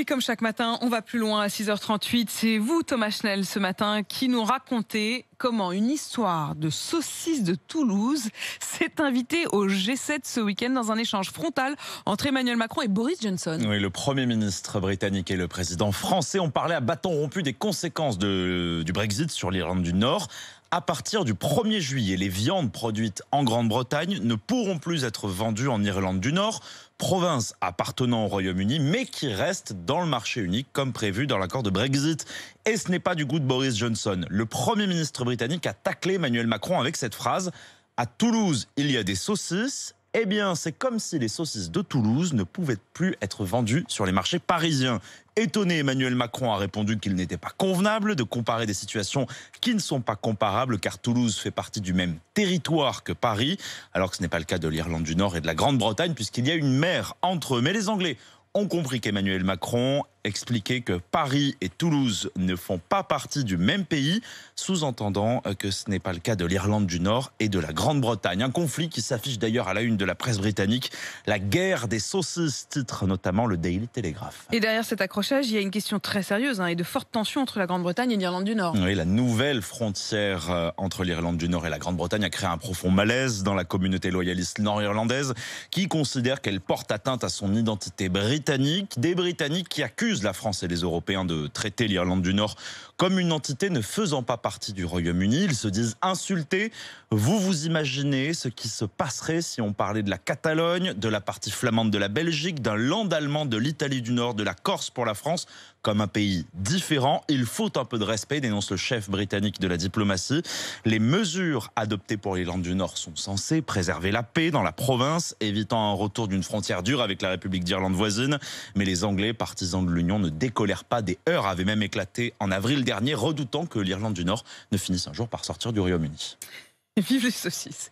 Et comme chaque matin, on va plus loin à 6h38. C'est vous, Thomas Schnell, ce matin, qui nous racontez comment une histoire de saucisse de Toulouse s'est invitée au G7 ce week-end dans un échange frontal entre Emmanuel Macron et Boris Johnson. Oui, le Premier ministre britannique et le président français ont parlé à bâton rompu des conséquences du Brexit sur l'Irlande du Nord. À partir du 1er juillet, les viandes produites en Grande-Bretagne ne pourront plus être vendues en Irlande du Nord, province appartenant au Royaume-Uni, mais qui reste dans le marché unique comme prévu dans l'accord de Brexit. Et ce n'est pas du goût de Boris Johnson. Le Premier ministre britannique a taclé Emmanuel Macron avec cette phrase À Toulouse, il y a des saucisses. Eh bien, c'est comme si les saucisses de Toulouse ne pouvaient plus être vendues sur les marchés parisiens. Étonné, Emmanuel Macron a répondu qu'il n'était pas convenable de comparer des situations qui ne sont pas comparables car Toulouse fait partie du même territoire que Paris, alors que ce n'est pas le cas de l'Irlande du Nord et de la Grande-Bretagne puisqu'il y a une mer entre eux. Mais les Anglais ont compris qu'Emmanuel Macron expliquer que Paris et Toulouse ne font pas partie du même pays, sous-entendant euh, que ce n'est pas le cas de l'Irlande du Nord et de la Grande-Bretagne. Un conflit qui s'affiche d'ailleurs à la une de la presse britannique. La guerre des saucisses titre notamment le Daily Telegraph. Et derrière cet accrochage, il y a une question très sérieuse hein, et de fortes tensions entre la Grande-Bretagne et l'Irlande du Nord. Oui, la nouvelle frontière euh, entre l'Irlande du Nord et la Grande-Bretagne a créé un profond malaise dans la communauté loyaliste nord-irlandaise qui considère qu'elle porte atteinte à son identité britannique. Des Britanniques qui accusent la France et les Européens, de traiter l'Irlande du Nord comme une entité ne faisant pas partie du Royaume-Uni. Ils se disent insultés. Vous vous imaginez ce qui se passerait si on parlait de la Catalogne, de la partie flamande de la Belgique, d'un land allemand de l'Italie du Nord, de la Corse pour la France, comme un pays différent. Il faut un peu de respect, dénonce le chef britannique de la diplomatie. Les mesures adoptées pour l'Irlande du Nord sont censées préserver la paix dans la province, évitant un retour d'une frontière dure avec la République d'Irlande voisine. Mais les Anglais, partisans de l'Union, ne décolère pas. Des heurts avaient même éclaté en avril dernier, redoutant que l'Irlande du Nord ne finisse un jour par sortir du Royaume-Uni. Vive les saucisses